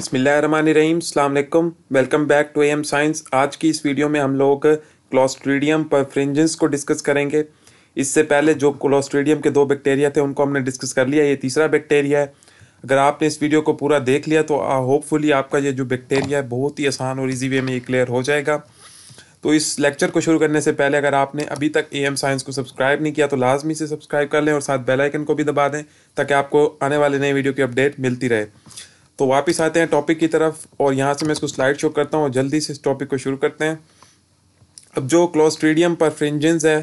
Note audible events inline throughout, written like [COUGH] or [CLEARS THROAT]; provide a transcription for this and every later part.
अस्सलाम welcome back to M science आज की इस वीडियो में हम लोग क्लोस्ट्रीडियम परफ्रिंजेंस को डिस्कस करेंगे इससे पहले जो क्लोस्ट्रीडियम के दो बैक्टीरिया थे उनको हमने डिस्कस कर लिया ये तीसरा बैक्टीरिया है अगर आपने इस वीडियो को पूरा देख लिया तो होपफुली आपका ये जो बैक्टीरिया है बहुत ही आसान और ईजी वे में ये क्लियर हो जाएगा तो इस लेक्चर को शुरू करने से पहले अगर आपने अभी तक ए एम साइंस को सब्सक्राइब नहीं किया तो लाजमी से सब्सक्राइब कर लें और साथ बेलाइकन को भी दबा दें ताकि आपको आने वाले नए वीडियो की अपडेट मिलती रहे तो वापस आते हैं टॉपिक की तरफ और यहाँ से मैं इसको स्लाइड शो करता हूँ जल्दी से इस टॉपिक को शुरू करते हैं अब जो क्लोस्ट्रीडियम पर फ्रिंजेंस है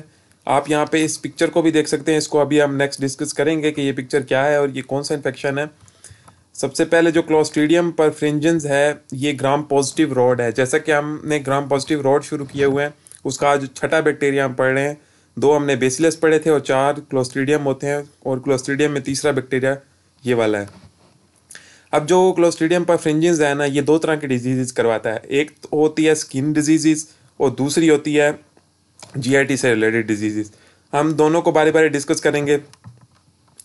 आप यहाँ पे इस पिक्चर को भी देख सकते हैं इसको अभी हम नेक्स्ट डिस्कस करेंगे कि ये पिक्चर क्या है और ये कौन सा इन्फेक्शन है सबसे पहले जो क्लोस्ट्रीडियम पर फ्रिंजेंस है ये ग्राम पॉजिटिव रॉड है जैसा कि हमने ग्राम पॉजिटिव रॉड शुरू किए हुए हैं उसका आज छठा बैक्टीरिया हम पढ़ रहे हैं दो हमने बेसिलस पढ़े थे और चार क्लोस्ट्रीडियम होते हैं और क्लोस्ट्रीडियम में तीसरा बैक्टीरिया ये वाला है अब जो क्लोस्टीडियम पर फ्रिंजेंस है ना ये दो तरह की डिजीज़ करवाता है एक तो होती है स्किन डिजीज़ और दूसरी होती है जीआईटी से रिलेटेड डिजीज़ हम दोनों को बारे बारे डिस्कस करेंगे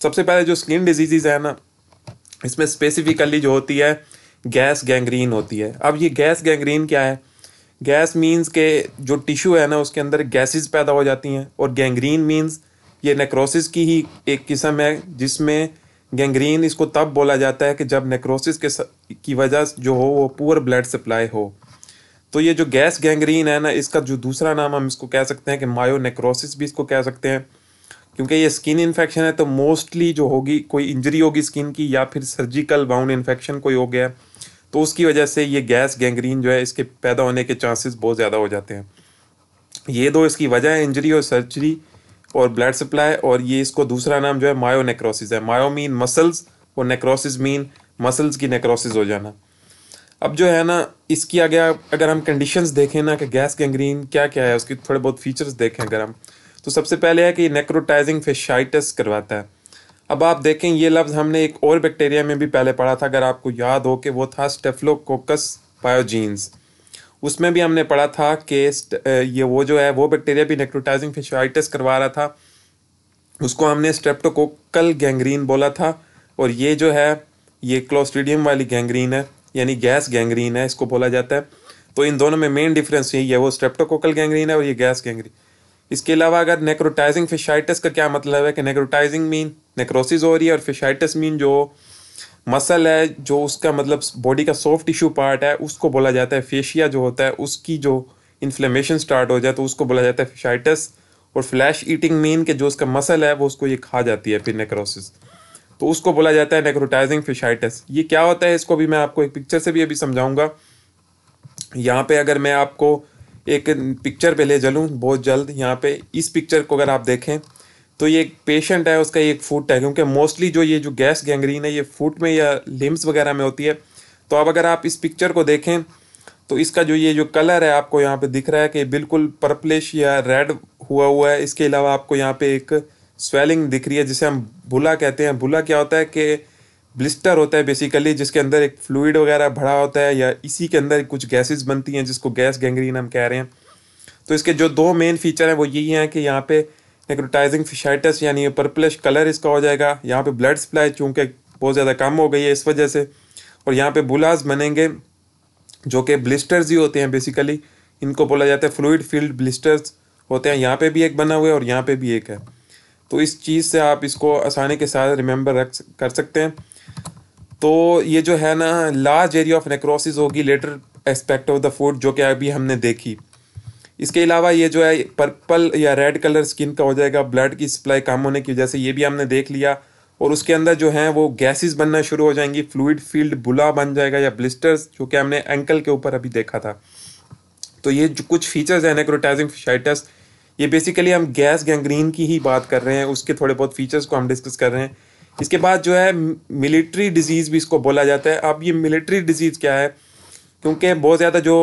सबसे पहले जो स्किन डिजीजेज है ना इसमें स्पेसिफिकली जो होती है गैस गैंग्रीन होती है अब ये गैस गैंग्रीन क्या है गैस मीन्स के जो टिश्यू है ना उसके अंदर गैसेस पैदा हो जाती हैं और गैंग्रीन मीन्स ये नेक्रोसिस की ही एक किस्म है जिसमें गैंग्रीन इसको तब बोला जाता है कि जब नेक्रोसिस के की वजह जो हो वो पुअर ब्लड सप्लाई हो तो ये जो गैस गैंग्रीन है ना इसका जो दूसरा नाम हम इसको कह सकते हैं कि मायो नेक्रोसिस भी इसको कह सकते हैं क्योंकि ये स्किन इन्फेक्शन है तो मोस्टली जो होगी कोई इंजरी होगी स्किन की या फिर सर्जिकल बाउंड इन्फेक्शन कोई हो गया तो उसकी वजह से ये गैस गैंग्रीन जो है इसके पैदा होने के चांसेस बहुत ज़्यादा हो जाते हैं ये दो इसकी वजह है इंजरी और सर्जरी और ब्लड सप्लाई और ये इसको दूसरा नाम जो है नेक्रोसिस है मायो मीन मसल्स और नेक्रोसिस मीन मसल्स की नेक्रोसिस हो जाना अब जो है ना इसकी आगे अगर हम कंडीशंस देखें ना कि गैस गैंग्रीन क्या क्या है उसकी थोड़े बहुत फीचर्स देखें अगर हम तो सबसे पहले है कि नेक्रोटाइजिंग फेशाइटस करवाता है अब आप देखें ये लफ्ज़ हमने एक और बैक्टीरिया में भी पहले पढ़ा था अगर आपको याद हो कि वो था स्टेफलोकोकस पायोजीन्स उसमें भी हमने पढ़ा था कि ये वो जो है वो बैक्टीरिया भी नेक्रोटाइजिंग फिशोइटिस करवा रहा था उसको हमने स्ट्रेप्टोकोकल गैंग्रीन बोला था और ये जो है ये क्लोस्टिडियम वाली गैंग्रीन है यानी गैस गैंग्रीन है इसको बोला जाता है तो इन दोनों में मेन डिफरेंस यही है वो स्ट्रेप्टोकोकल गैंग्रीन है और ये गैस गैंग्रीन इसके अलावा अगर नेक्रोटाइजिंग फिशाइटिस का क्या मतलब है कि नेक्रोटाइजिंग मीन नेक्रोसिस हो रही है और फिशाइटिस मीन जो मसल है जो उसका मतलब बॉडी का सॉफ्ट टिश्यू पार्ट है उसको बोला जाता है फेशिया जो होता है उसकी जो इन्फ्लेमेशन स्टार्ट हो जाए तो उसको बोला जाता है फिशाइटस और फ्लैश ईटिंग मीन के जो उसका मसल है वो उसको ये खा जाती है फिर नेक्रोसिस तो उसको बोला जाता है नेक्रोटाइजिंग फिशाइटस ये क्या होता है इसको भी मैं आपको एक पिक्चर से भी अभी समझाऊंगा यहाँ पे अगर मैं आपको एक पिक्चर पे ले चलूँ बहुत जल्द यहाँ पे इस पिक्चर को अगर आप देखें तो ये एक पेशेंट है उसका एक फूट है क्योंकि मोस्टली जो ये जो गैस गैंग्रीन है ये फूट में या लिम्स वगैरह में होती है तो अब अगर आप इस पिक्चर को देखें तो इसका जो ये जो कलर है आपको यहाँ पे दिख रहा है कि बिल्कुल पर्पलिश या रेड हुआ हुआ है इसके अलावा आपको यहाँ पे एक स्वेलिंग दिख रही है जिसे हम भुला कहते हैं भुला क्या होता है कि ब्लिस्टर होता है बेसिकली जिसके अंदर एक फ्लूड वगैरह भरा होता है या इसी के अंदर कुछ गैसेज बनती हैं जिसको गैस गैंग्रीन हम कह रहे हैं तो इसके जो दो मेन फीचर हैं वो यही हैं कि यहाँ पर नेक्रोटाइजिंग फिशाइटस यानी पर्पलिश कलर इसका हो जाएगा यहाँ पे ब्लड सप्लाई चूँकि बहुत ज़्यादा कम हो गई है इस वजह से और यहाँ पे बुलाज बनेंगे जो कि ब्लिस्टर्स ही होते हैं बेसिकली इनको बोला जाता है फ्लूड फील्ड ब्लिस्टर्स होते हैं यहाँ पर भी एक बना हुआ है और यहाँ पर भी एक है तो इस चीज़ से आप इसको आसानी के साथ रिमेंबर रख कर सकते हैं तो ये जो है ना लार्ज एरिया ऑफ नेक्रोसिस होगी later aspect of the food जो कि अभी हमने देखी इसके अलावा ये जो है पर्पल या रेड कलर स्किन का हो जाएगा ब्लड की सप्लाई कम होने की वजह से ये भी हमने देख लिया और उसके अंदर जो है वो गैसेस बनना शुरू हो जाएंगी फ्लूड फील्ड बुला बन जाएगा या ब्लिस्टर्स जो कि हमने एंकल के ऊपर अभी देखा था तो ये जो कुछ फीचर्स हैं नेक्रोटाइजिंग फिशाइटस ये बेसिकली हम गैस गैंग्रीन की ही बात कर रहे हैं उसके थोड़े बहुत फीचर्स को हम डिस्कस कर रहे हैं इसके बाद जो है मिलिट्री डिजीज़ भी इसको बोला जाता है अब ये मिलिट्री डिजीज़ क्या है क्योंकि बहुत ज़्यादा जो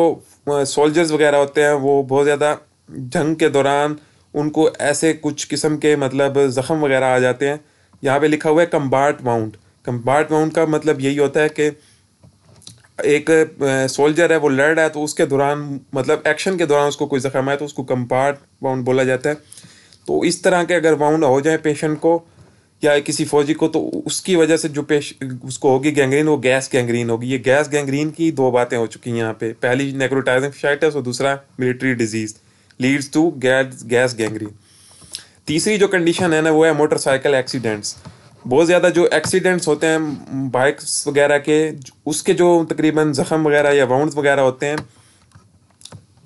सोल्जर्स वगैरह होते हैं वो बहुत ज़्यादा जंग के दौरान उनको ऐसे कुछ किस्म के मतलब ज़ख़म वगैरह आ जाते हैं यहाँ पे लिखा हुआ है कम्बार्ट माउंट कम्बार्ट माउंट का मतलब यही होता है कि एक सोल्जर है वो लड़ रहा है तो उसके दौरान मतलब एक्शन के दौरान उसको कोई ज़ख़म आए तो उसको कम्बार्ट माउंट बोला जाता है तो इस तरह के अगर वाउंड हो जाए पेशेंट को या किसी फौजी को तो उसकी वजह से जो पेश उसको होगी गैंग्रीन वो गैस गैंग्रीन होगी ये गैस गैंग्रीन की दो बातें हो चुकी हैं यहाँ पे पहली नेक्रोटाइजिंग फाइटस और दूसरा military disease leads to gas gas gangrene तीसरी जो कंडीशन है ना वो है मोटरसाइकिल एक्सीडेंट्स बहुत ज़्यादा जो एक्सीडेंट्स होते हैं बाइक्स वगैरह के उसके जो तकरीबन जख्म वगैरह या वाउंड वगैरह होते हैं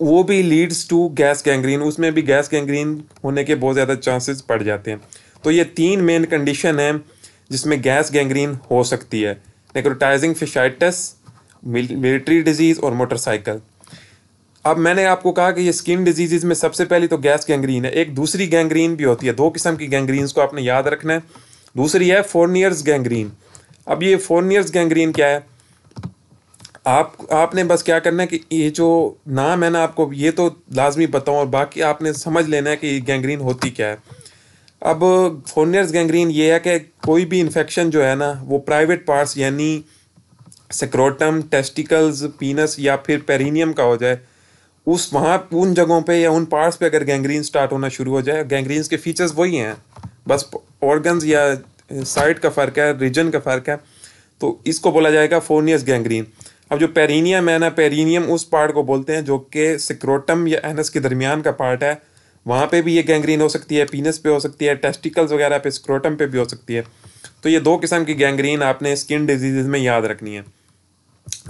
वो भी लीड्स टू गैस गैंग्रीन उसमें भी गैस गैंग्रीन होने के बहुत ज़्यादा चांसेस पड़ जाते हैं तो ये तीन मेन कंडीशन है जिसमें गैस गैंग्रीन हो सकती है नेक्रोटाइजिंग फिशाइटस मिलिट्री डिजीज़ और मोटरसाइकिल अब मैंने आपको कहा कि ये स्किन डिजीज़ में सबसे पहली तो गैस गैंग्रीन है एक दूसरी गैंग्रीन भी होती है दो किस्म की गैंग्रीन को आपने याद रखना है दूसरी है फोर्नियर्स गैंग्रीन अब ये फोर्नियर्स गैंग्रीन क्या है आप आपने बस क्या करना है कि ये जो नाम है ना आपको ये तो लाजमी बताऊँ और बाकी आपने समझ लेना है कि गैंग्रीन होती क्या है अब फोनियर्स गैंग्रीन ये है कि कोई भी इन्फेक्शन जो है ना वो प्राइवेट पार्ट्स यानी सक्रोटम टेस्टिकल्स पीनस या फिर पेरिनियम का हो जाए उस वहाँ उन जगहों पे या उन पार्ट्स पे अगर गैंग्रीन स्टार्ट होना शुरू हो जाए गैंग्रीन के फीचर्स वही हैं बस ऑर्गन्स या साइट का फ़र्क है रीजन का फ़र्क है तो इसको बोला जाएगा फोनियस गैंग्रीन अब जो पेरिनियम है ना पेरिनियम उस पार्ट को बोलते हैं जो कि सिक्रोटम या एनस के दरमियान का पार्ट है वहाँ पे भी ये गैंग्रीन हो सकती है पीनस पे हो सकती है टेस्टिकल्स वगैरह पे स्क्रोटम पे भी हो सकती है तो ये दो किस्म की गैंग्रीन आपने स्किन डिजीज में याद रखनी है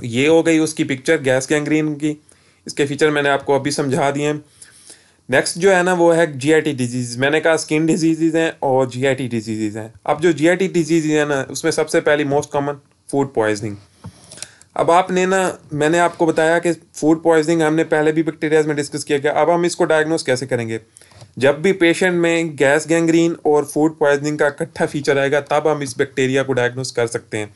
ये हो गई उसकी पिक्चर गैस गैंग्रीन की इसके फीचर मैंने आपको अभी समझा दिए हैं नेक्स्ट जो है ना वो है जीआईटी डिजीज़ मैंने कहा स्किन डिजीज़ हैं और जीआईटी डिजीज़ हैं अब जो जीआईटी डिजीज़ है ना उसमें सबसे पहली मोस्ट कॉमन फूड पॉइजनिंग अब आपने ना मैंने आपको बताया कि फूड पॉइजनिंग हमने पहले भी बैक्टीरियाज में डिस्कस किया गया अब हम इसको डायग्नोस कैसे करेंगे जब भी पेशेंट में गैस गैंग्रीन और फूड पॉइजनिंग का इकट्ठा फीचर आएगा तब हम इस बैक्टीरिया को डायग्नोस कर सकते हैं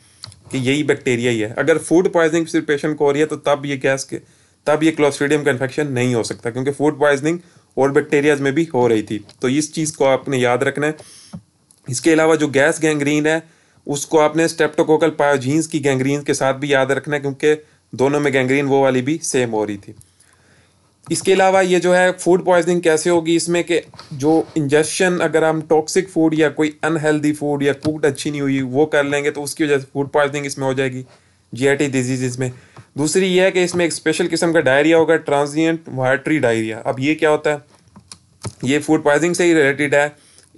कि यही बैक्टीरिया ही है अगर फूड पॉइजनिंग सिर्फ पेशेंट को हो रही है तो तब ये गैस के तब ये क्लोस्ट्रीडियम का इन्फेक्शन नहीं हो सकता क्योंकि फूड पॉइजनिंग और बैक्टीरियाज में भी हो रही थी तो इस चीज़ को आपने याद रखना है इसके अलावा जो गैस गैंग्रीन है उसको आपने स्टेप्टोकोकल पायोजीन्स की गैंग्रीन के साथ भी याद रखना क्योंकि दोनों में गैंग्रीन वो वाली भी सेम हो रही थी इसके अलावा ये जो है फूड पॉइजनिंग कैसे होगी इसमें कि जो इंजेक्शन अगर हम टॉक्सिक फूड या कोई अनहेल्दी फूड या कुकड अच्छी नहीं हुई वो कर लेंगे तो उसकी वजह से फूड पॉइजनिंग इसमें हो जाएगी जीआईटी डिजीजेज में दूसरी ये है कि इसमें एक स्पेशल किस्म का डायरिया होगा ट्रांजियंट वायट्री डायरिया अब ये क्या होता है ये फूड पॉइजनिंग से ही रिलेटेड है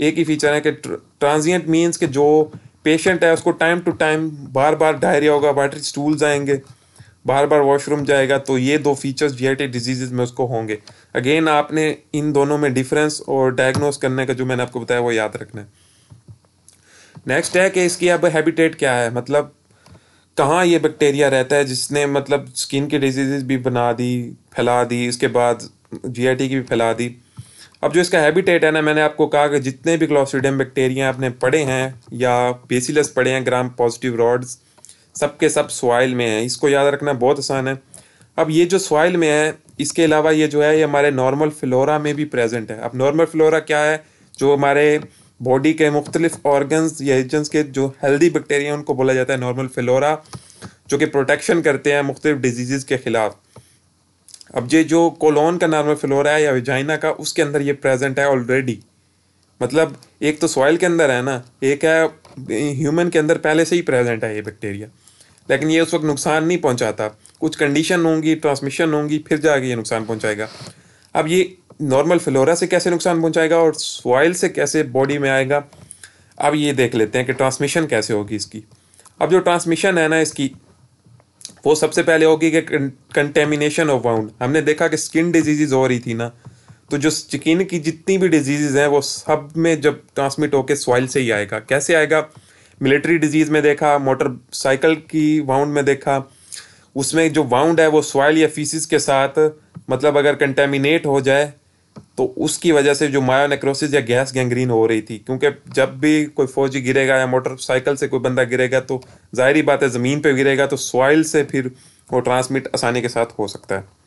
एक ही फीचर है कि ट्रांजियंट मीन्स के जो पेशेंट है उसको टाइम टू टाइम बार बार डायरिया होगा वाटर स्टूल्स आएंगे बार बार वॉशरूम जाएगा तो ये दो फीचर्स वी डिजीजेज में उसको होंगे अगेन आपने इन दोनों में डिफरेंस और डायग्नोस करने का जो मैंने आपको बताया वो याद रखना है नेक्स्ट है कि इसकी अब हैबिटेट क्या है मतलब कहाँ ये बैक्टीरिया रहता है जिसने मतलब स्किन की डिजीज़ भी बना दी फैला दी इसके बाद जी की भी फैला दी अब जो इसका हैबिटेट है ना मैंने आपको कहा कि जितने भी क्लॉस्ट्रीडियम बैक्टीरिया आपने पढ़े हैं या बेसिलस पढ़े हैं ग्राम पॉजिटिव रॉड्स सबके सब सॉइल में है इसको याद रखना बहुत आसान है अब ये जो सॉइल में है इसके अलावा ये जो है ये हमारे नॉर्मल फ्लोरा में भी प्रेजेंट है अब नॉर्मल फ्लोरा क्या है जो हमारे बॉडी के मुख्तलिफ ऑर्गन्स या एजेंट्स के जो हेल्दी बैक्टीरिया उनको बोला जाता है नॉर्मल फ्लोरा जो कि प्रोटेक्शन करते हैं मुख्तलिफ डिजीज़ के ख़िलाफ़ अब ये जो कोलोन का नॉर्मल फ्लोरा है या विजाइना का उसके अंदर ये प्रेजेंट है ऑलरेडी मतलब एक तो सॉइल के अंदर है ना एक है ह्यूमन के अंदर पहले से ही प्रेजेंट है ये बैक्टीरिया लेकिन ये उस वक्त नुकसान नहीं पहुंचाता कुछ कंडीशन होंगी ट्रांसमिशन होंगी फिर जाके ये नुकसान पहुंचाएगा अब ये नॉर्मल फ्लोरा से कैसे नुकसान पहुंचाएगा और सॉइल से कैसे बॉडी में आएगा अब ये देख लेते हैं कि ट्रांसमिशन कैसे होगी इसकी अब जो ट्रांसमिशन है ना इसकी वो सबसे पहले होगी कि कंटेमिनेशन ऑफ वाउंड हमने देखा कि स्किन डिजीज हो रही थी ना तो जो स्किन की जितनी भी डिजीज़ हैं वो सब में जब ट्रांसमिट होकर सॉइल से ही आएगा कैसे आएगा मिलिट्री डिजीज़ में देखा मोटरसाइकिल की वाउंड में देखा उसमें जो वाउंड है वो सॉइल या फीसिस के साथ मतलब अगर कंटेमिनेट हो जाए तो उसकी वजह से जो मायोनेक्रोसिस या गैस गैंग्रीन हो रही थी क्योंकि जब भी कोई फौजी गिरेगा या मोटरसाइकिल से कोई बंदा गिरेगा तो जाहिर बात है ज़मीन पर गिरेगा तो सॉइल से फिर वो ट्रांसमिट आसानी के साथ हो सकता है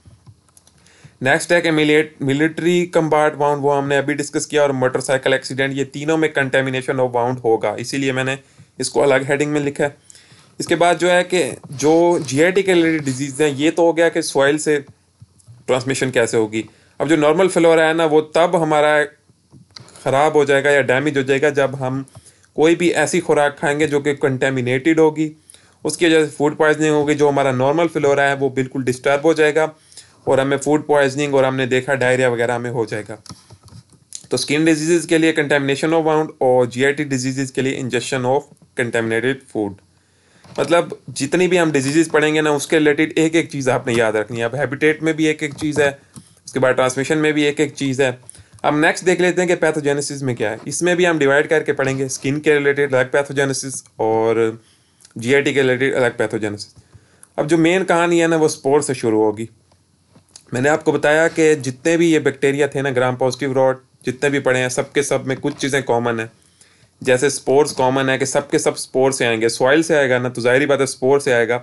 नेक्स्ट है कि मिलिट्री कम्बार्ट वाउंड वो हमने अभी डिस्कस किया और मोटरसाइकिल एक्सीडेंट ये तीनों में कंटेमिनेशन ऑफ वाउंड होगा इसीलिए मैंने इसको अलग हेडिंग में लिखा है इसके बाद जो है कि जो जी के रिलेटेड डिजीज़ हैं ये तो हो गया कि सॉइल से ट्रांसमिशन कैसे होगी अब जो नॉर्मल फ्लोरा है ना वो तब हमारा ख़राब हो जाएगा या डैमेज हो जाएगा जब हम कोई भी ऐसी खुराक खाएंगे जो कि कंटेमिनेटेड होगी उसकी वजह से फूड पॉइजनिंग होगी जो हमारा नॉर्मल फ्लोरा है वो बिल्कुल डिस्टर्ब हो जाएगा और हमें फूड पॉइजनिंग और हमने देखा डायरिया वगैरह में हो जाएगा तो स्किन डिजीज़ के लिए कंटेमिनेशन ऑफ वाउंड और जीआईटी डिजीज़ के लिए इंजेक्शन ऑफ कंटेमिनेटेड फूड मतलब जितनी भी हम डिजीज़ पढ़ेंगे ना उसके रिलेटेड एक एक चीज़ आपने याद रखनी है अब हैबिटेट में भी एक एक चीज़ है उसके बाद ट्रांसमिशन में भी एक एक चीज़ है अब नेक्स्ट देख लेते हैं कि पैथोजेनेसिस में क्या है इसमें भी हम डिवाइड करके पढ़ेंगे स्किन के रिलेटेड अलग पैथोजेनेसिस और जीआईटी के रिलेटेड अलग पैथोजेनेसिस अब जो मेन कहानी है ना वो स्पोर से शुरू होगी मैंने आपको बताया कि जितने भी ये बैक्टीरिया थे ना ग्राम पॉजिटिव रॉड जितने भी पड़े हैं सबके सब में कुछ चीज़ें कॉमन है जैसे स्पोर्स कॉमन है कि सबके सब स्पोर से आएंगे सॉइल से आएगा ना तो जाहिर बात है स्पोर से आएगा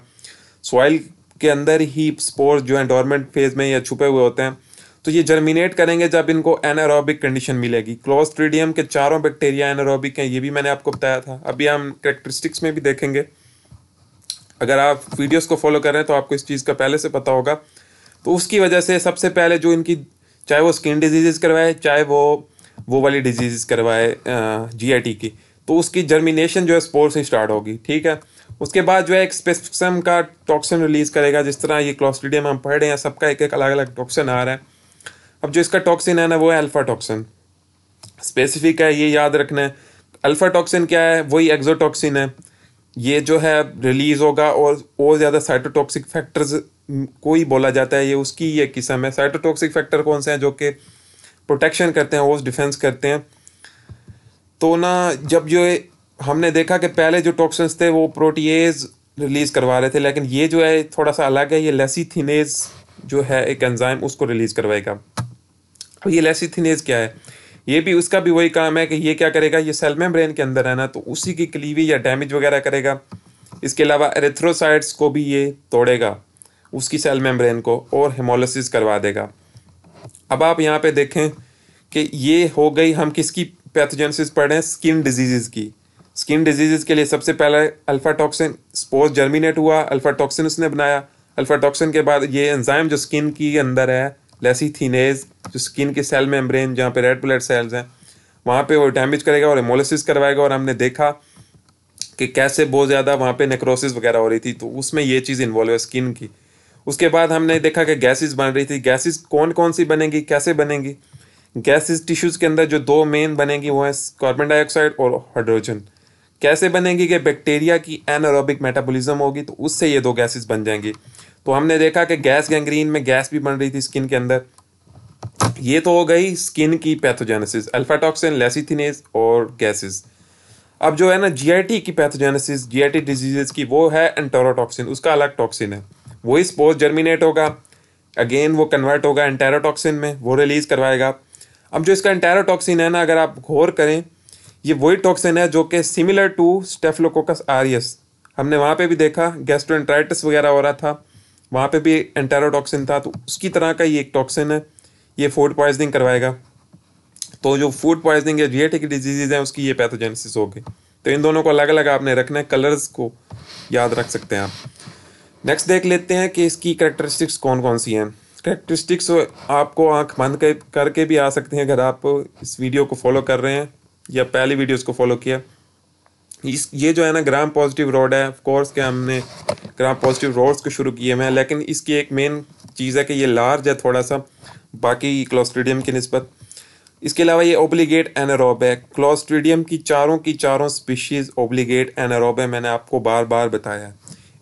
सॉइल के अंदर ही स्पोर्स जो है डॉर्मेंट फेज में या छुपे हुए होते हैं तो ये जर्मिनेट करेंगे जब इनको एनारोबिक कंडीशन मिलेगी क्लोस्ट्रीडियम के चारों बैक्टीरिया एनारोबिक हैं ये भी मैंने आपको बताया था अभी हम करेक्टरिस्टिक्स में भी देखेंगे अगर आप वीडियोस को फॉलो कर रहे हैं तो आपको इस चीज़ का पहले से पता होगा तो उसकी वजह से सबसे पहले जो इनकी चाहे वो स्किन डिजीज़ करवाए चाहे वो वो वाली डिजीज़ करवाए जी की तो उसकी जर्मिनेशन जो है स्पोर से स्टार्ट होगी ठीक है उसके बाद जो है एक स्पेसिफिक का टॉक्सिन रिलीज़ करेगा जिस तरह ये क्लोस्ट्रीडियम हम पढ़ रहे हैं सबका एक एक अलग अलग टॉक्सिन आ रहा है अब जो इसका टॉक्सिन है ना वो है अल्फा टॉक्सिन स्पेसिफिक है ये याद रखना है अल्फा टॉक्सिन क्या है वही एक्जोटॉक्सिन है ये जो है रिलीज होगा और और ज़्यादा साइटोटॉक्सिक फैक्टर्स को ही बोला जाता है ये उसकी ये किस्म है साइटोटॉक्सिक फैक्टर कौन से हैं जो कि प्रोटेक्शन करते हैं और डिफेंस करते हैं तो ना जब जो हमने देखा कि पहले जो टॉक्सिन थे वो प्रोटीज रिलीज़ करवा रहे थे लेकिन ये जो है थोड़ा सा अलग है ये लेसीथिनेज जो है एक एंजाइम उसको रिलीज़ करवाएगा ये लेसिथिनेज क्या है ये भी उसका भी वही काम है कि ये क्या करेगा ये सेल मेम्ब्रेन के अंदर है ना तो उसी की क्लीवी या डैमेज वगैरह करेगा इसके अलावा एरेथ्रोसाइड्स को भी ये तोड़ेगा उसकी सेल मेम्ब्रेन को और हेमोलिसिस करवा देगा अब आप यहाँ पे देखें कि ये हो गई हम किसकी पैथोजेंसिस पढ़ रहे हैं स्किन डिजीज़ की स्किन डिजीज़ के लिए सबसे पहले अल्फ़ा टॉक्सिन स्पोर्स जर्मिनेट हुआ अल्फ़ा टॉक्सिन उसने बनाया अल्फ़ा टॉक्सिन के बाद ये एंजाइम जो स्किन की अंदर है लेसीथीनेज जो स्किन के सेल मेम्ब्रेन जहाँ पे रेड ब्लड सेल्स हैं वहाँ पे वो डैमेज करेगा और एमोलिसिस करवाएगा और हमने देखा कि कैसे बहुत ज़्यादा वहाँ पे नेक्रोसिस वगैरह हो रही थी तो उसमें ये चीज़ इन्वॉल्व है स्किन की उसके बाद हमने देखा कि गैसेस बन रही थी गैसेस कौन कौन सी बनेगी कैसे बनेगी गैसेस टिश्यूज़ के अंदर जो दो मेन बनेगी वो हैं कार्बन डाइऑक्साइड और हाइड्रोजन कैसे बनेगी कि बैक्टीरिया की एनारोबिक मेटाबॉलिज्म होगी तो उससे ये दो गैसेस बन जाएंगी तो हमने देखा कि गैस गैंग्रीन में गैस भी बन रही थी स्किन के अंदर ये तो हो गई स्किन की पैथोजेनेसिस अल्फाटॉक्सिन लेसिथिनेस और गैसेस अब जो है ना जीआईटी की पैथोजेनेसिस जीआईटी डिजीजेस की वो है एंटेरोटॉक्सिन उसका अलग टॉक्सिन है वही स्पोज जर्मिनेट होगा अगेन वो कन्वर्ट होगा एंटेरोटॉक्सिन में वो रिलीज करवाएगा अब जो इसका एंटेरोटॉक्सिन है ना अगर आप गौर करें ये वही टॉक्सिन है जो कि सिमिलर टू स्टेफलोकोकस आरियस हमने वहाँ पे भी देखा गैस्ट्रोएंट्राइटिस वगैरह हो रहा था वहाँ पे भी एंटेरोटॉक्सिन था तो उसकी तरह का ये एक टॉक्सिन है ये फूड पॉइजनिंग करवाएगा तो जो फूड पॉइजनिंग या रिएटिक डिजीजेज हैं उसकी ये पैथोजेनेसिस हो गई तो इन दोनों को अलग अलग आपने रखना है कलर्स को याद रख सकते हैं आप नेक्स्ट देख लेते हैं कि इसकी करेक्टरिस्टिक्स कौन कौन सी हैं करेक्टरिस्टिक्स आपको आंख बंद करके भी आ सकते हैं अगर आप इस वीडियो को फॉलो कर रहे हैं या पहली वीडियोज़ को फॉलो किया इस ये जो है ना ग्राम पॉजिटिव रोड है ऑफ कोर्स के हमने ग्राम पॉजिटिव रोड्स को शुरू किए हुए हैं लेकिन इसकी एक मेन चीज़ है कि ये लार्ज है थोड़ा सा बाकी क्लोस्ट्रीडियम की नस्बत इसके अलावा ये ओब्लीगेट एनारोब है क्लोस्ट्रीडियम की चारों की चारों स्पीशीज़ ओब्लीगेट एनारोब है मैंने आपको बार बार बताया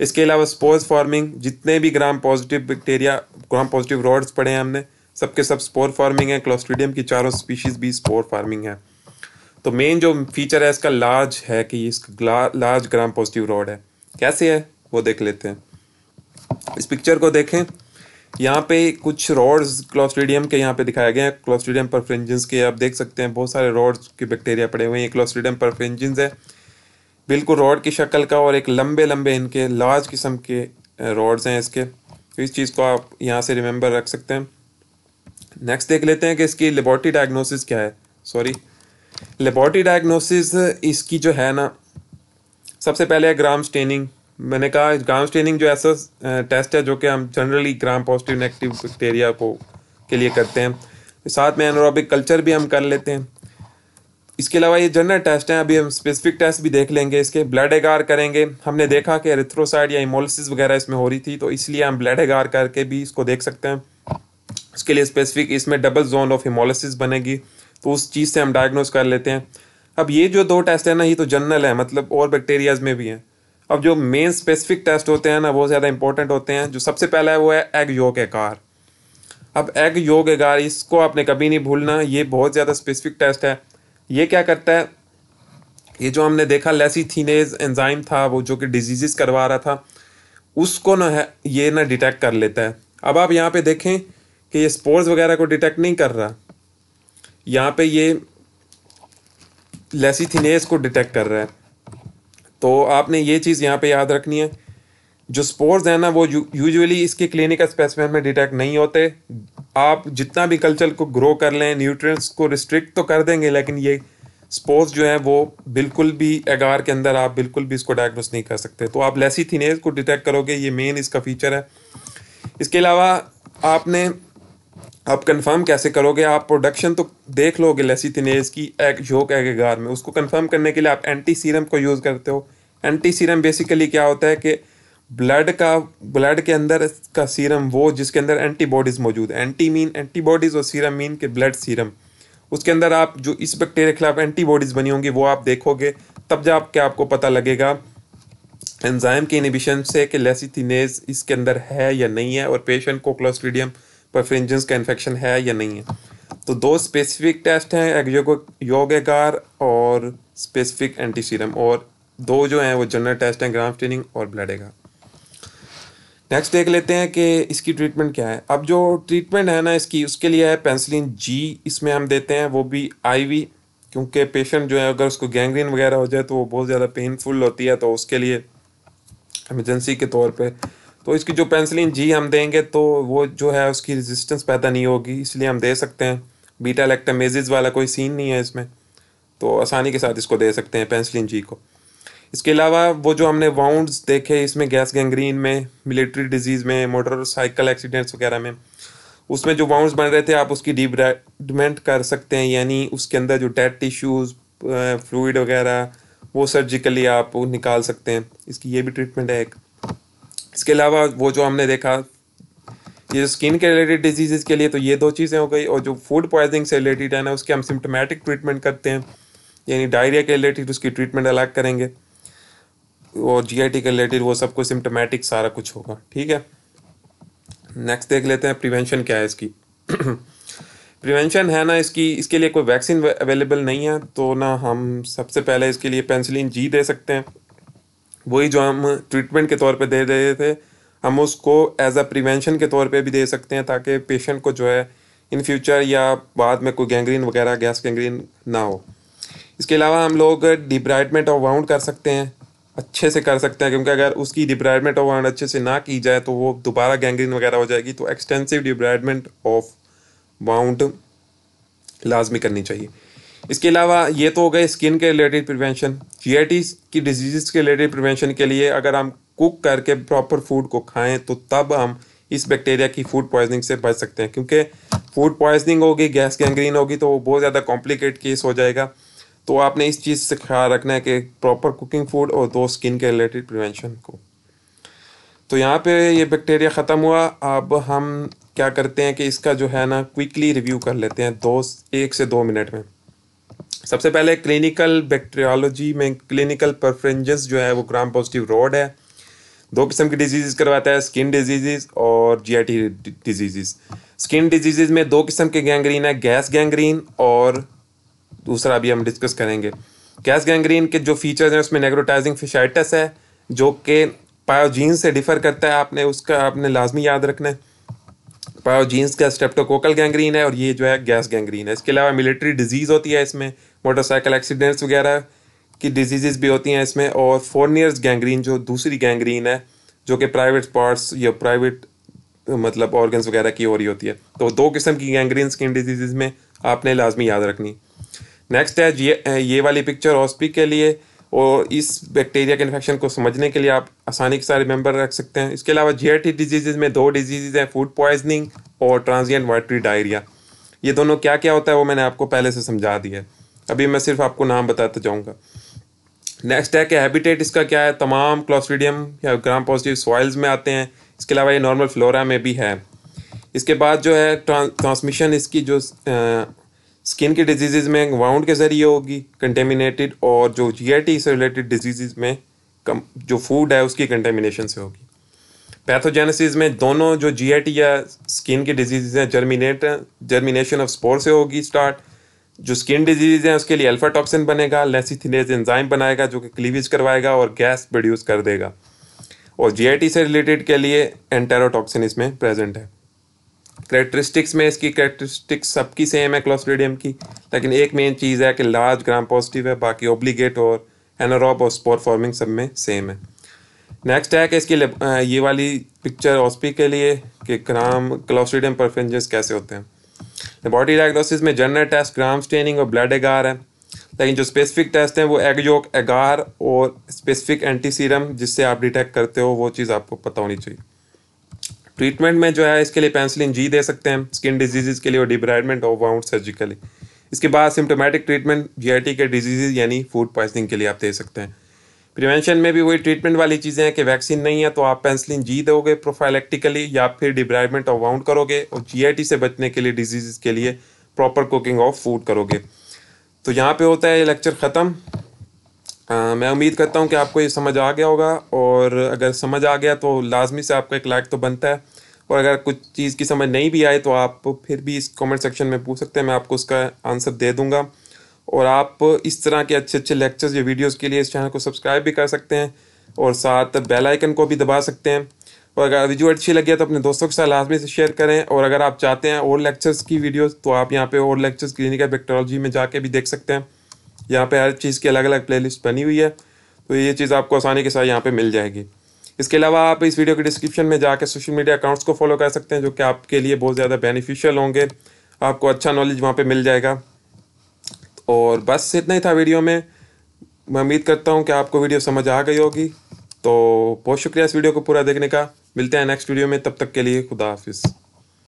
इसके अलावा स्पोर्स फार्मिंग जितने भी gram positive bacteria gram positive rods पड़े हैं हमने सबके सब स्पोर फार्मिंग है क्लोस्ट्रीडियम की चारों स्पीशीज़ भी स्पोर फार्मिंग है तो मेन जो फीचर है इसका लार्ज है कि इसका लार्ज ग्राम पॉजिटिव रॉड है कैसे है वो देख लेते हैं इस पिक्चर को देखें यहाँ पे कुछ रॉड्स क्लोस्ट्रीडियम के यहाँ पे दिखाया गया हैं क्लोस्ट्रीडियम परफ्रेंजिन्स के आप देख सकते हैं बहुत सारे रॉड्स के बैक्टीरिया पड़े हुए हैं क्लोस्ट्रीडियम परफ्रेंजिन्स है बिल्कुल रॉड की शक्ल का और एक लंबे लंबे इनके लार्ज किस्म के रॉड्स हैं इसके तो इस चीज़ को आप यहाँ से रिमेंबर रख सकते हैं नेक्स्ट देख लेते हैं कि इसकी लेबॉर्ट्री डायग्नोसिस क्या है सॉरी लेबॉर्टरी डायग्नोसिस uh, इसकी जो है ना सबसे पहले है ग्राम स्टेनिंग मैंने कहा ग्राम स्टेनिंग जो ऐसा टेस्ट uh, है जो कि हम generally gram positive negative bacteria को के लिए करते हैं साथ में एनरोबिक कल्चर भी हम कर लेते हैं इसके अलावा ये जनरल टेस्ट हैं अभी हम स्पेसिफिक टेस्ट भी देख लेंगे इसके ब्लड एगार करेंगे हमने देखा कि एरिथ्रोसाइड या इमोलिसिस वगैरह इसमें हो रही थी तो इसलिए हम ब्लड एगार करके भी इसको देख सकते हैं इसके लिए स्पेसिफिक इसमें डबल जोन ऑफ हिमोलिसिस बनेगी तो उस चीज़ से हम डायग्नोज कर लेते हैं अब ये जो दो टेस्ट है ना ये तो जनरल है मतलब और बैक्टीरियाज में भी हैं अब जो मेन स्पेसिफिक टेस्ट होते हैं ना वो ज़्यादा इंपॉर्टेंट होते हैं जो सबसे पहला है वो है एग योग एकार अब एग योग एगार इसको आपने कभी नहीं भूलना ये बहुत ज़्यादा स्पेसिफिक टेस्ट है ये क्या करता है ये जो हमने देखा लेसी थीनेज एंजाइम था वो जो कि डिजीजेस करवा रहा था उसको ना है ये ना डिटेक्ट कर लेता है अब आप यहाँ पे देखें कि ये स्पोर्स वगैरह को डिटेक्ट नहीं कर रहा यहाँ पे ये लेसिथिनेस को डिटेक्ट कर रहा है तो आपने ये चीज़ यहाँ पे याद रखनी है जो स्पोर्स हैं ना वो यूजुअली इसके क्लिनिकल स्पेसिफिक में डिटेक्ट नहीं होते आप जितना भी कल्चर को ग्रो कर लें न्यूट्रिएंट्स को रिस्ट्रिक्ट तो कर देंगे लेकिन ये स्पोर्स जो है वो बिल्कुल भी एगार के अंदर आप बिल्कुल भी इसको डायग्नोस नहीं कर सकते तो आप लेसी को डिटेक्ट करोगे ये मेन इसका फीचर है इसके अलावा आपने आप कंफर्म कैसे करोगे आप प्रोडक्शन तो देख लोगे लेसिथिनेज की एक योक गार में उसको कंफर्म करने के लिए आप एंटी सीरम को यूज़ करते हो एंटी सीरम बेसिकली क्या होता है कि ब्लड का ब्लड के अंदर का सीरम वो जिसके अंदर एंटीबॉडीज़ मौजूद है एंटी मीन एंटीबॉडीज़ और सीरम मीन के ब्लड सीरम उसके अंदर आप जो इस बैक्टीरिया के खिलाफ एंटीबॉडीज़ बनी होंगी वो आप देखोगे तब जा आपके आपको पता लगेगा एंजाइम के इनिबिशन से कि लेसिथिनेज इसके अंदर है या नहीं है और पेशेंट को क्लोस्ट्रीडियम परफ्रिंजेंस का इन्फेक्शन है या नहीं है तो दो स्पेसिफिक टेस्ट हैं एग्योग योगागार और स्पेसिफिक एंटी सीरम और दो जो हैं वो जनरल टेस्ट हैं ग्राम स्टेनिंग और ब्लडेगा नेक्स्ट देख लेते हैं कि इसकी ट्रीटमेंट क्या है अब जो ट्रीटमेंट है ना इसकी उसके लिए है पेंसिलिन जी इसमें हम देते हैं वो भी आईवी क्योंकि पेशेंट जो है अगर उसको गैंग्रीन वगैरह हो जाए तो वो बहुत ज़्यादा पेनफुल होती है तो उसके लिए एमरजेंसी के तौर पर तो इसकी जो पेंसिलिन जी हम देंगे तो वो जो है उसकी रेजिस्टेंस पैदा नहीं होगी इसलिए हम दे सकते हैं बीटा लैक्टामेजिज वाला कोई सीन नहीं है इसमें तो आसानी के साथ इसको दे सकते हैं पेंसिलिन जी को इसके अलावा वो जो हमने वाउंड्स देखे इसमें गैस गैंग्रीन में मिलिट्री डिजीज़ में मोटरसाइकिल एक्सीडेंट्स वगैरह में उसमें जो वाउंड्स बन रहे थे आप उसकी डिब्राइडमेंट कर सकते हैं यानी उसके अंदर जो डेड टिश्यूज़ फ्लूड वगैरह वो सर्जिकली आप निकाल सकते हैं इसकी ये भी ट्रीटमेंट है एक इसके अलावा वो जो हमने देखा ये जो स्किन के रिलेटेड डिजीज़ के लिए तो ये दो चीज़ें हो गई और जो फूड पॉइजनिंग से रिलेटेड है ना उसके हम सिम्टोमेटिक ट्रीटमेंट करते हैं यानी डायरिया के रिलेटेड उसकी ट्रीटमेंट अलग करेंगे और जीआईटी के रिलेटेड वो सब कुछ सिम्टोमेटिक सारा कुछ होगा ठीक है नेक्स्ट देख लेते हैं प्रिवेंशन क्या है इसकी प्रिवेंशन [CLEARS THROAT] है ना इसकी इसके लिए कोई वैक्सीन अवेलेबल नहीं है तो ना हम सबसे पहले इसके लिए पेंसिलिन जी दे सकते हैं वही जो हम ट्रीटमेंट के तौर पे दे रहे थे हम उसको एज अ प्रिवेंशन के तौर पे भी दे सकते हैं ताकि पेशेंट को जो है इन फ्यूचर या बाद में कोई गैंग्रीन वगैरह गैस गैंग्रीन ना हो इसके अलावा हम लोग डिब्राइडमेंट ऑफ वाउंड कर सकते हैं अच्छे से कर सकते हैं क्योंकि अगर उसकी डिब्राइडमेंट ऑफ वाउंड अच्छे से ना की जाए तो वो दोबारा गैंग्रीन वगैरह हो जाएगी तो एक्सटेंसिव डिब्राइडमेंट ऑफ वाउंड लाजमी करनी चाहिए इसके अलावा ये तो हो गए स्किन के रिलेटेड प्रिवेंशन जीआईटीज की डिजीज़ के रिलेटेड प्रिवेंशन के लिए अगर हम कुक करके प्रॉपर फूड को खाएं तो तब हम इस बैक्टीरिया की फूड पॉइजनिंग से बच सकते हैं क्योंकि फूड पॉइजनिंग होगी गैस गैंग्रीन होगी तो वो बहुत ज़्यादा कॉम्प्लिकेट केस हो जाएगा तो आपने इस चीज़ से ख्याल रखना है कि प्रॉपर कुकिंग फूड और दो स्किन के रिलेटेड प्रिवेंशन को तो यहाँ पे ये बैक्टीरिया ख़त्म हुआ अब हम क्या करते हैं कि इसका जो है ना क्विकली रिव्यू कर लेते हैं दो एक से दो मिनट में सबसे पहले क्लिनिकल बैक्टीरियोलॉजी में क्लिनिकल परफ्रेंजस जो है वो ग्राम पॉजिटिव रोड है दो किस्म की डिजीज़ करवाता है स्किन डिजीज़ और G T disease skin disease में दो किस्म के गैंग्रीन है गैस गैंग्रीन और दूसरा भी हम डिस्कस करेंगे गैस गैंग्रीन के जो फीचर्स हैं उसमें नेग्रोटाइजिंग फिशाइटस है जो कि पायोजीन्स से डिफ़र करता है आपने उसका आपने लाजमी याद रखना है पायोजीन्स का स्टेप्टोकोकल गैंग्रीन है और ये जो है गैस गैंग्रीन है इसके अलावा मिलिट्री डिजीज़ होती है इसमें मोटरसाइकिल एक्सीडेंट्स वगैरह की डिजीज़ भी होती हैं इसमें और फोर्नियर्स गैंग्रीन जो दूसरी गैंग्रीन है जो कि प्राइवेट पार्ट्स या प्राइवेट मतलब ऑर्गन्स वगैरह की हो रही होती है तो दो किस्म की गैंग्रीन स्किन डिजीज़ में आपने लाजमी याद रखनी नेक्स्ट है ये ये वाली पिक्चर ऑस्पी के लिए और इस बैक्टीरिया के इन्फेक्शन को समझने के लिए आप आसानी के साथ रिमेंबर रख सकते हैं इसके अलावा जी डिजीज़ में दो डिजीज़ हैं फूड पॉइजनिंग और ट्रांजियन वाटरी डायरिया ये दोनों क्या क्या होता है वो मैंने आपको पहले से समझा दिया है अभी मैं सिर्फ आपको नाम बताता जाऊँगा नेक्स्ट है कि हैबिटेट इसका क्या है तमाम क्लॉस्ट्रीडियम या ग्राम पॉजिटिव सॉइल्स में आते हैं इसके अलावा ये नॉर्मल फ्लोरा में भी है इसके बाद जो है ट्रांसमिशन इसकी जो स्किन की डिजीज़ में वाउंड के ज़रिए होगी कंटेमिनेटेड और जो जीआईटी से रिलेटेड डिजीज़ में कम जो फूड है उसकी कंटेमिनेशन से होगी पैथोजेनेसिस में दोनों जो जीआईटी या स्किन की डिजीज़ हैं जर्मिनेट जर्मिनेशन ऑफ स्पोर से होगी स्टार्ट जो स्किन डिजीज है उसके लिए अल्फा टॉक्सिन बनेगा लेसिथिनेज एंजाइम बनाएगा जो कि क्लीवेज करवाएगा और गैस प्रोड्यूस कर देगा और जीआईटी से रिलेटेड के लिए एंटेरोटॉक्सिन इसमें प्रेजेंट है करेक्टरिस्टिक्स में इसकी करेक्टरिस्टिक्स सबकी सेम है क्लोस्ट्रीडियम की लेकिन एक मेन चीज़ है कि लार्ज ग्राम पॉजिटिव है बाकी ओब्लीगेट और एनारोब और स्पोर फॉर्मिंग सब में सेम है नेक्स्ट है कि इसकी ये वाली पिक्चर ऑस्पी के लिए कि ग्राम क्लोस्ट्रीडियम परफेंजेस कैसे होते हैं लेबॉर्टरी डायग्नोसिस में जनरल टेस्ट ग्राम स्टेनिंग और ब्लड एगार है लेकिन जो स्पेसिफिक टेस्ट हैं वो एगजोक एगार और स्पेसिफिक एंटीसीरम जिससे आप डिटेक्ट करते हो वो चीज़ आपको पता होनी चाहिए ट्रीटमेंट में जो है इसके लिए पेंसिलिन जी दे सकते हैं स्किन डिजीज़ के लिए और डिब्राइडमेंट और वाउंड सर्जिकली इसके बाद सिम्टोमेटिक ट्रीटमेंट जी के डिजीज़ यानी फूड पॉइजनिंग के लिए आप दे सकते हैं प्रिवेंशन में भी वही ट्रीटमेंट वाली चीज़ें हैं कि वैक्सीन नहीं है तो आप पेंसिलिन जी दोगे प्रोफाइलेक्टिकली या फिर डिब्राइडमेंट ऑफ वाउंड करोगे और जी से बचने के लिए डिजीज़ के लिए प्रॉपर कुकिंग ऑफ फूड करोगे तो यहाँ पे होता है ये लेक्चर ख़त्म मैं उम्मीद करता हूँ कि आपको ये समझ आ गया होगा और अगर समझ आ गया तो लाजमी से आपका एक लाइक तो बनता है और अगर कुछ चीज़ की समझ नहीं भी आए तो आप फिर भी इस कॉमेंट सेक्शन में पूछ सकते हैं मैं आपको उसका आंसर दे दूँगा और आप इस तरह के अच्छे अच्छे लेक्चर्स या वीडियोस के लिए इस चैनल को सब्सक्राइब भी कर सकते हैं और साथ बेल आइकन को भी दबा सकते हैं और अगर वीडियो अच्छी लगी है तो अपने दोस्तों के साथ लाजमी से शेयर करें और अगर आप चाहते हैं और लेक्चर्स की वीडियोस तो आप यहाँ पे और लेक्चर्स क्लिनिकल बैक्टोलॉजी में जाके भी देख सकते हैं यहाँ पर हर चीज़ की अलग अलग प्लेलिस्ट बनी हुई है तो ये चीज़ आपको आसानी के साथ यहाँ पर मिल जाएगी इसके अलावा आप इस वीडियो के डिस्क्रिप्शन में जाकर सोशल मीडिया अकाउंट्स को फॉलो कर सकते हैं जो कि आपके लिए बहुत ज़्यादा बेनिफिशियल होंगे आपको अच्छा नॉलेज वहाँ पर मिल जाएगा और बस इतना ही था वीडियो में मैं उम्मीद करता हूँ कि आपको वीडियो समझ आ गई होगी तो बहुत शुक्रिया इस वीडियो को पूरा देखने का मिलते हैं नेक्स्ट वीडियो में तब तक के लिए खुदा हाफिज़